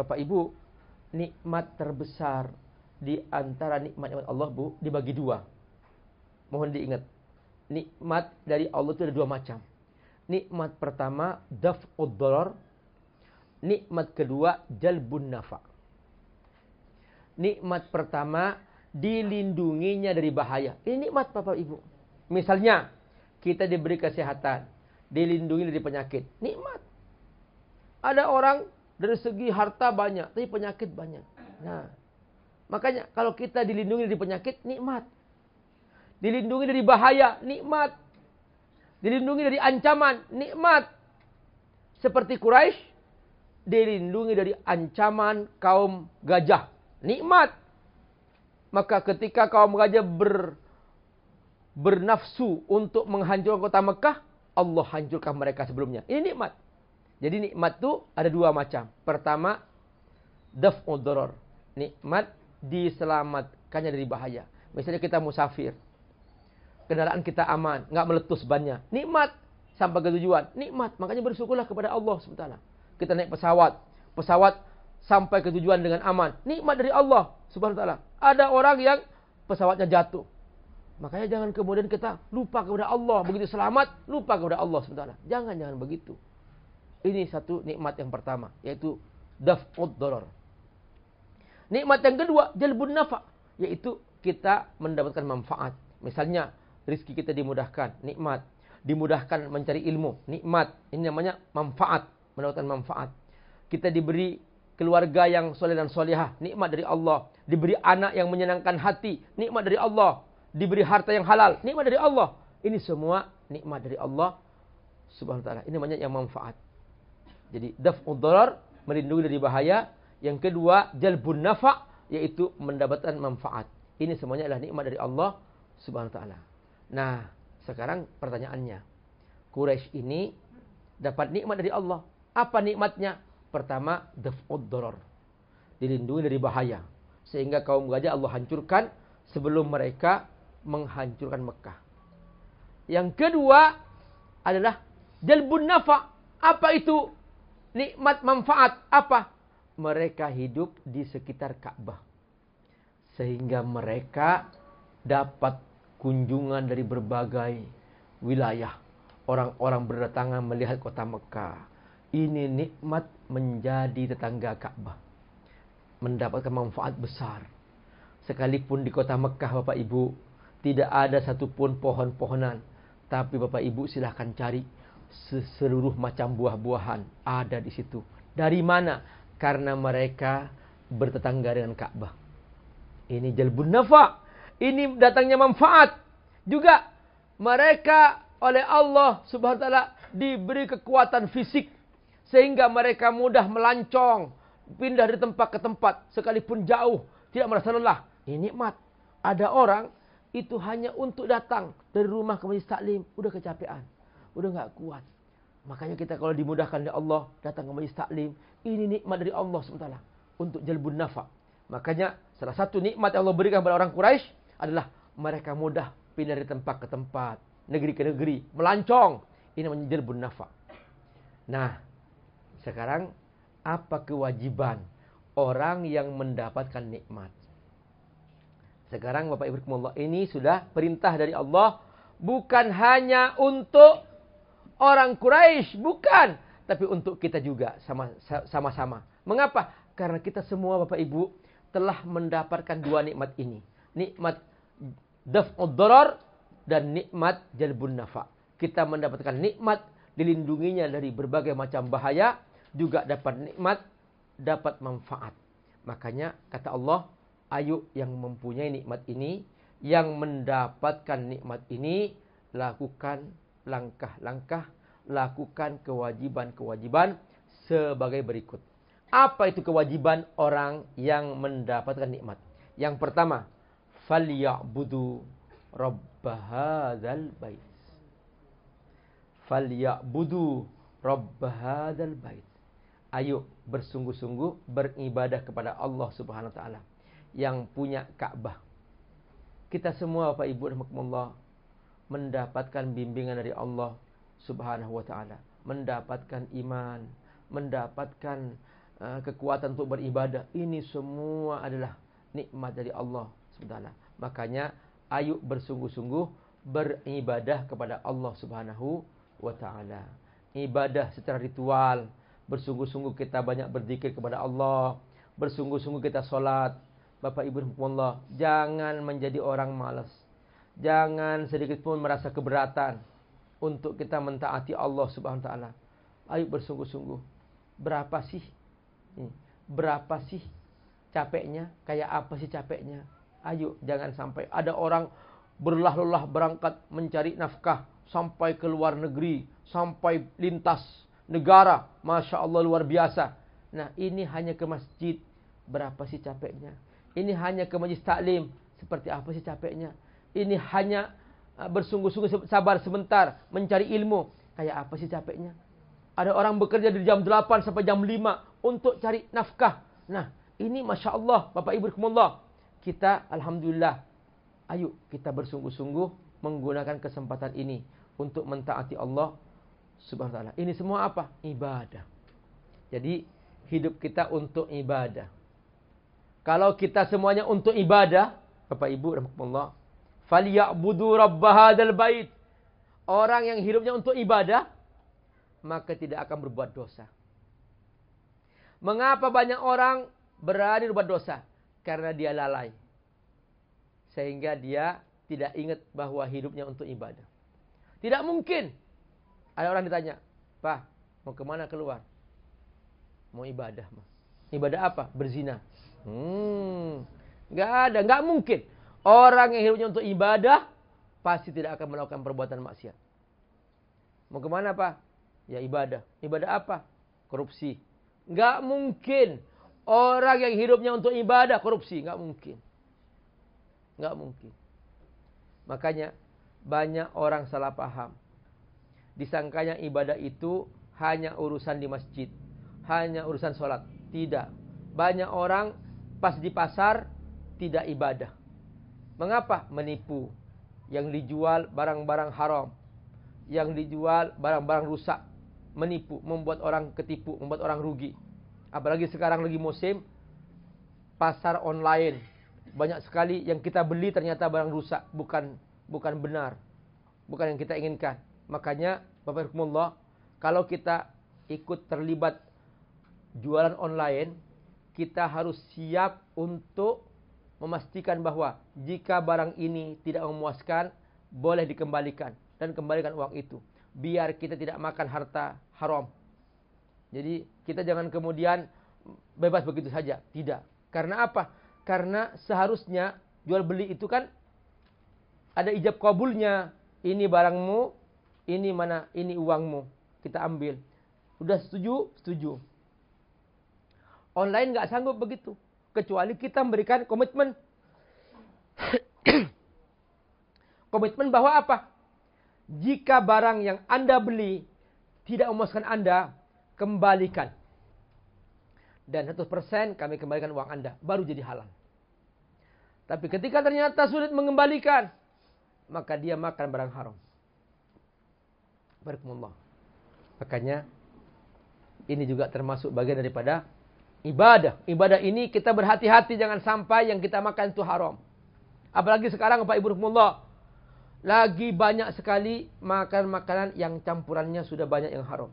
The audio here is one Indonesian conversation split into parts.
Bapak Ibu, nikmat terbesar di antara nikmat-nikmat Allah Bu dibagi dua. Mohon diingat. Nikmat dari Allah itu ada dua macam. Nikmat pertama daf'ud dolor. Nikmat kedua jalbun nafa. Nikmat pertama dilindunginya dari bahaya. Ini nikmat Bapak Ibu. Misalnya kita diberi kesehatan, dilindungi dari penyakit. Nikmat. Ada orang dari segi harta banyak, tapi penyakit banyak. Nah, makanya kalau kita dilindungi dari penyakit, nikmat. Dilindungi dari bahaya, nikmat. Dilindungi dari ancaman, nikmat. Seperti Quraisy dilindungi dari ancaman kaum gajah, nikmat. Maka ketika kaum gajah ber, bernafsu untuk menghancurkan kota Mekah, Allah hancurkan mereka sebelumnya. Ini nikmat. Jadi nikmat itu ada dua macam. Pertama, defodoror. Nikmat diselamatkannya dari bahaya. Misalnya kita musafir. Kendaraan kita aman, nggak meletus bannya. Nikmat sampai ke tujuan. Nikmat, makanya bersyukurlah kepada Allah SWT. Kita naik pesawat. Pesawat sampai ke tujuan dengan aman. Nikmat dari Allah Subhanahu Ada orang yang pesawatnya jatuh. Makanya jangan kemudian kita lupa kepada Allah. Begitu selamat, lupa kepada Allah Subhanahu Jangan jangan begitu. Ini satu nikmat yang pertama, yaitu daf'ud doror. Nikmat yang kedua, jalbun nafa, yaitu kita mendapatkan manfaat. Misalnya, rizki kita dimudahkan, nikmat. Dimudahkan mencari ilmu, nikmat. Ini namanya manfaat, mendapatkan manfaat. Kita diberi keluarga yang soleh dan solehah, nikmat dari Allah. Diberi anak yang menyenangkan hati, nikmat dari Allah. Diberi harta yang halal, nikmat dari Allah. Ini semua nikmat dari Allah Subhanahu wa taala. Ini namanya yang manfaat. Jadi daf'ud darar melindungi dari bahaya. Yang kedua jalbun nafa' yaitu mendapatkan manfaat. Ini semuanya adalah nikmat dari Allah Subhanahu wa taala. Nah, sekarang pertanyaannya. Quraisy ini dapat nikmat dari Allah. Apa nikmatnya? Pertama, daf'ud darar. Dilindungi dari bahaya. Sehingga kaum gajah Allah hancurkan sebelum mereka menghancurkan Mekah. Yang kedua adalah jalbun nafa. Apa itu? nikmat manfaat apa? Mereka hidup di sekitar Ka'bah. Sehingga mereka dapat kunjungan dari berbagai wilayah. Orang-orang berdatangan melihat kota Mekah. Ini nikmat menjadi tetangga Ka'bah. Mendapatkan manfaat besar. Sekalipun di kota Mekah Bapak Ibu tidak ada satupun pohon-pohonan. Tapi Bapak Ibu silahkan cari seluruh macam buah-buahan ada di situ. Dari mana? Karena mereka bertetangga dengan Ka'bah. Ini jalbun nafa. Ini datangnya manfaat. Juga mereka oleh Allah subhanahu wa ta'ala diberi kekuatan fisik. Sehingga mereka mudah melancong. Pindah dari tempat ke tempat. Sekalipun jauh. Tidak merasa lelah. Ini nikmat. Ada orang itu hanya untuk datang dari rumah ke masjid taklim. Udah kecapean udah nggak kuat. Makanya kita kalau dimudahkan oleh Allah datang ke majelis taklim, ini nikmat dari Allah sementara untuk jalbun nafa. Makanya salah satu nikmat yang Allah berikan kepada orang Quraisy adalah mereka mudah pindah dari tempat ke tempat, negeri ke negeri, melancong. Ini namanya jalbun nafa. Nah, sekarang apa kewajiban orang yang mendapatkan nikmat? Sekarang Bapak Ibu Allah ini sudah perintah dari Allah bukan hanya untuk orang Quraisy, bukan, tapi untuk kita juga sama-sama. Mengapa? Karena kita semua Bapak Ibu telah mendapatkan dua nikmat ini. Nikmat daf'ud dan nikmat jalbun nafa. Kita mendapatkan nikmat dilindunginya dari berbagai macam bahaya, juga dapat nikmat, dapat manfaat. Makanya kata Allah, ayo yang mempunyai nikmat ini, yang mendapatkan nikmat ini, lakukan langkah-langkah lakukan kewajiban-kewajiban sebagai berikut. Apa itu kewajiban orang yang mendapatkan nikmat? Yang pertama, falyabudu rabb hadzal bait. Falyabudu rabb hadzal bait. Ayo bersungguh-sungguh beribadah kepada Allah Subhanahu wa taala yang punya Ka'bah. Kita semua Bapak Ibu rahimakumullah mendapatkan bimbingan dari Allah Subhanahu wa taala, mendapatkan iman, mendapatkan uh, kekuatan untuk beribadah. Ini semua adalah nikmat dari Allah Subhanahu Makanya ayo bersungguh-sungguh beribadah kepada Allah Subhanahu wa taala. Ibadah secara ritual, bersungguh-sungguh kita banyak berzikir kepada Allah, bersungguh-sungguh kita salat. Bapak Ibu Allah, jangan menjadi orang malas Jangan sedikit pun merasa keberatan untuk kita mentaati Allah Subhanahu wa taala. Ayo bersungguh-sungguh. Berapa sih? Hmm. Berapa sih capeknya? Kayak apa sih capeknya? Ayo jangan sampai ada orang berlah-lelah berangkat mencari nafkah sampai ke luar negeri, sampai lintas negara. Masya Allah luar biasa. Nah ini hanya ke masjid. Berapa sih capeknya? Ini hanya ke majlis taklim. Seperti apa sih capeknya? ini hanya ah, bersungguh-sungguh sabar sebentar mencari ilmu. Kayak apa sih capeknya? Ada orang bekerja dari jam 8 sampai jam 5 untuk cari nafkah. Nah, ini Masya Allah, Bapak Ibu Rekumullah. Kita Alhamdulillah, ayo kita bersungguh-sungguh menggunakan kesempatan ini untuk mentaati Allah Subhanahu Taala. Ini semua apa? Ibadah. Jadi, hidup kita untuk ibadah. Kalau kita semuanya untuk ibadah, Bapak Ibu Rekumullah, falyabudu rabb hadzal bait. Orang yang hidupnya untuk ibadah maka tidak akan berbuat dosa. Mengapa banyak orang berani berbuat dosa? Karena dia lalai. Sehingga dia tidak ingat bahwa hidupnya untuk ibadah. Tidak mungkin. Ada orang ditanya, Pak, mau kemana keluar? Mau ibadah, Mas. Ibadah apa? Berzina. Hmm, nggak ada, nggak mungkin. Orang yang hidupnya untuk ibadah pasti tidak akan melakukan perbuatan maksiat. Mau kemana pak? Ya ibadah. Ibadah apa? Korupsi. Nggak mungkin orang yang hidupnya untuk ibadah korupsi. Nggak mungkin. Nggak mungkin. Makanya banyak orang salah paham. Disangkanya ibadah itu hanya urusan di masjid. Hanya urusan sholat. Tidak. Banyak orang pas di pasar tidak ibadah. Mengapa menipu? Yang dijual barang-barang haram. Yang dijual barang-barang rusak. Menipu, membuat orang ketipu, membuat orang rugi. Apalagi sekarang lagi musim pasar online. Banyak sekali yang kita beli ternyata barang rusak, bukan bukan benar. Bukan yang kita inginkan. Makanya Bapak Rahimullah, kalau kita ikut terlibat jualan online, kita harus siap untuk memastikan bahwa jika barang ini tidak memuaskan, boleh dikembalikan dan kembalikan uang itu. Biar kita tidak makan harta haram. Jadi kita jangan kemudian bebas begitu saja. Tidak. Karena apa? Karena seharusnya jual beli itu kan ada ijab kabulnya. Ini barangmu, ini mana, ini uangmu. Kita ambil. sudah setuju? Setuju. Online nggak sanggup begitu kecuali kita memberikan komitmen. komitmen bahwa apa? Jika barang yang Anda beli tidak memuaskan Anda, kembalikan. Dan 100% kami kembalikan uang Anda, baru jadi halal. Tapi ketika ternyata sulit mengembalikan, maka dia makan barang haram. Barakumullah. Makanya ini juga termasuk bagian daripada ibadah. Ibadah ini kita berhati-hati jangan sampai yang kita makan itu haram. Apalagi sekarang bapak Ibu Rahimullah. Lagi banyak sekali makan makanan yang campurannya sudah banyak yang haram.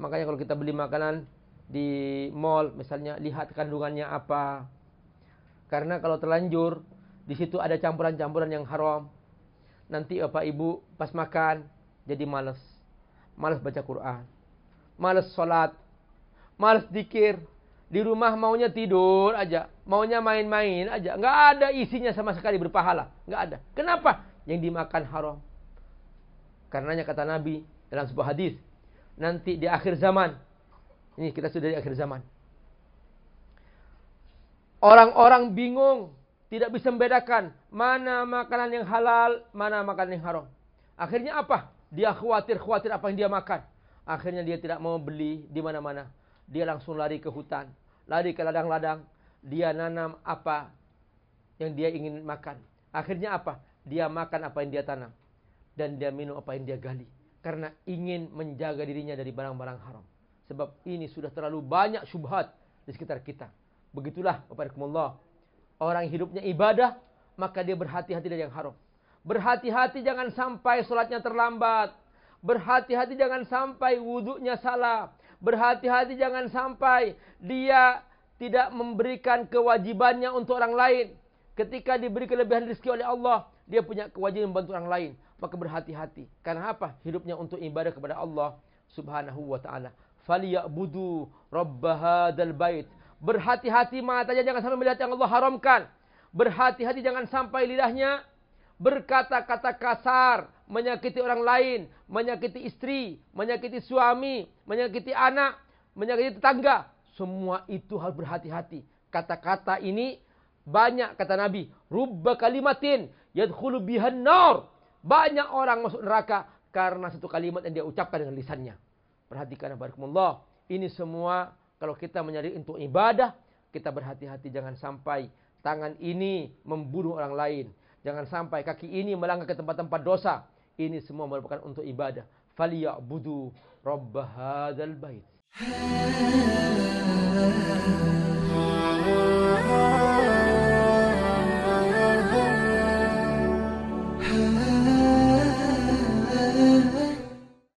Makanya kalau kita beli makanan di mall misalnya lihat kandungannya apa. Karena kalau terlanjur di situ ada campuran-campuran yang haram. Nanti Bapak Ibu pas makan jadi males. Males baca Quran. Males sholat. Males dikir di rumah maunya tidur aja, maunya main-main aja. Nggak ada isinya sama sekali berpahala. Nggak ada. Kenapa? Yang dimakan haram. Karenanya kata Nabi dalam sebuah hadis, nanti di akhir zaman, ini kita sudah di akhir zaman. Orang-orang bingung, tidak bisa membedakan mana makanan yang halal, mana makanan yang haram. Akhirnya apa? Dia khawatir-khawatir apa yang dia makan. Akhirnya dia tidak mau beli di mana-mana dia langsung lari ke hutan, lari ke ladang-ladang, dia nanam apa yang dia ingin makan. Akhirnya apa? Dia makan apa yang dia tanam dan dia minum apa yang dia gali karena ingin menjaga dirinya dari barang-barang haram. Sebab ini sudah terlalu banyak syubhat di sekitar kita. Begitulah Bapak Rahimakumullah. Orang hidupnya ibadah, maka dia berhati-hati dari yang haram. Berhati-hati jangan sampai sholatnya terlambat. Berhati-hati jangan sampai wuduknya salah berhati-hati jangan sampai dia tidak memberikan kewajibannya untuk orang lain. Ketika diberi kelebihan rezeki oleh Allah, dia punya kewajiban membantu orang lain. Maka berhati-hati. Karena apa? Hidupnya untuk ibadah kepada Allah subhanahu wa ta'ala. Faliyabudu rabbahadal bait. Berhati-hati matanya jangan sampai melihat yang Allah haramkan. Berhati-hati jangan sampai lidahnya berkata-kata kasar menyakiti orang lain, menyakiti istri, menyakiti suami, menyakiti anak, menyakiti tetangga. Semua itu harus berhati-hati. Kata-kata ini banyak kata Nabi. Rubba kalimatin yadkhulu bihan nar. Banyak orang masuk neraka karena satu kalimat yang dia ucapkan dengan lisannya. Perhatikan barakumullah. Ini semua kalau kita menyari untuk ibadah, kita berhati-hati jangan sampai tangan ini membunuh orang lain. Jangan sampai kaki ini melangkah ke tempat-tempat dosa. Ini semua merupakan untuk ibadah. Falyabudu rabb hadzal bait.